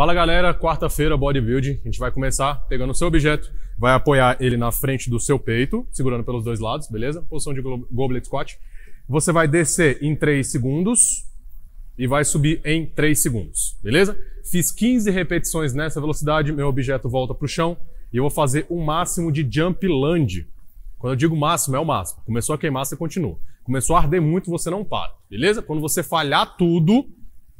Fala galera, quarta-feira bodybuilding. A gente vai começar pegando o seu objeto, vai apoiar ele na frente do seu peito, segurando pelos dois lados, beleza? Posição de goblet squat. Você vai descer em 3 segundos e vai subir em 3 segundos, beleza? Fiz 15 repetições nessa velocidade, meu objeto volta para o chão e eu vou fazer o um máximo de jump land. Quando eu digo máximo, é o máximo. Começou a queimar, você continua. Começou a arder muito, você não para, beleza? Quando você falhar tudo,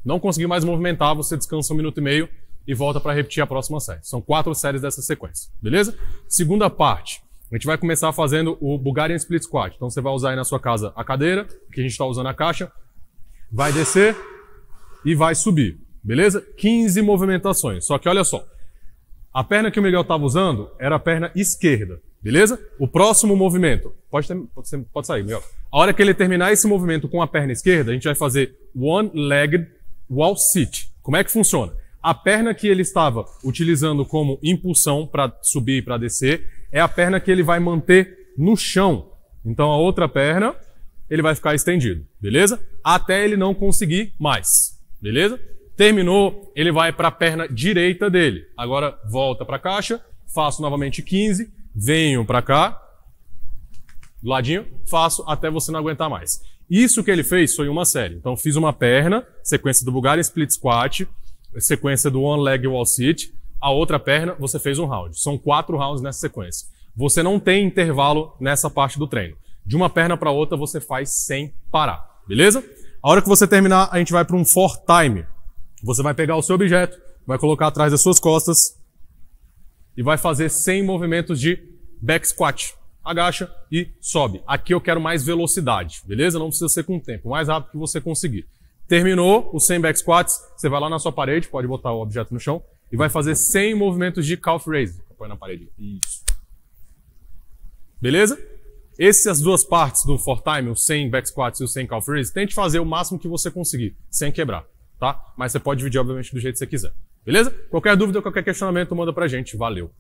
não conseguiu mais movimentar, você descansa um minuto e meio e volta para repetir a próxima série. São quatro séries dessa sequência, beleza? Segunda parte. A gente vai começar fazendo o Bulgarian Split Squat. Então você vai usar aí na sua casa a cadeira, que a gente está usando a caixa, vai descer e vai subir, beleza? 15 movimentações. Só que olha só, a perna que o Miguel estava usando era a perna esquerda, beleza? O próximo movimento, pode, ter, pode, pode sair, Miguel. A hora que ele terminar esse movimento com a perna esquerda, a gente vai fazer One Legged wall sit. Como é que funciona? A perna que ele estava utilizando como impulsão para subir e para descer é a perna que ele vai manter no chão. Então a outra perna ele vai ficar estendido, beleza? Até ele não conseguir mais, beleza? Terminou, ele vai para a perna direita dele. Agora volta para a caixa, faço novamente 15, venho para cá, do ladinho, faço até você não aguentar mais. Isso que ele fez foi uma série. Então fiz uma perna, sequência do Bulgarian Split Squat, sequência do One Leg Wall Sit, a outra perna você fez um round. São quatro rounds nessa sequência. Você não tem intervalo nessa parte do treino. De uma perna para outra você faz sem parar, beleza? A hora que você terminar, a gente vai para um for time. Você vai pegar o seu objeto, vai colocar atrás das suas costas e vai fazer 100 movimentos de back squat agacha e sobe. Aqui eu quero mais velocidade, beleza? Não precisa ser com o tempo, o mais rápido que você conseguir. Terminou os 100 back squats, você vai lá na sua parede, pode botar o objeto no chão, e vai fazer 100 movimentos de calf raise. Põe na parede. Isso. Beleza? Essas duas partes do for time, o 100 back squats e o 100 calf raise, tente fazer o máximo que você conseguir, sem quebrar, tá? Mas você pode dividir, obviamente, do jeito que você quiser. Beleza? Qualquer dúvida, qualquer questionamento, manda pra gente. Valeu!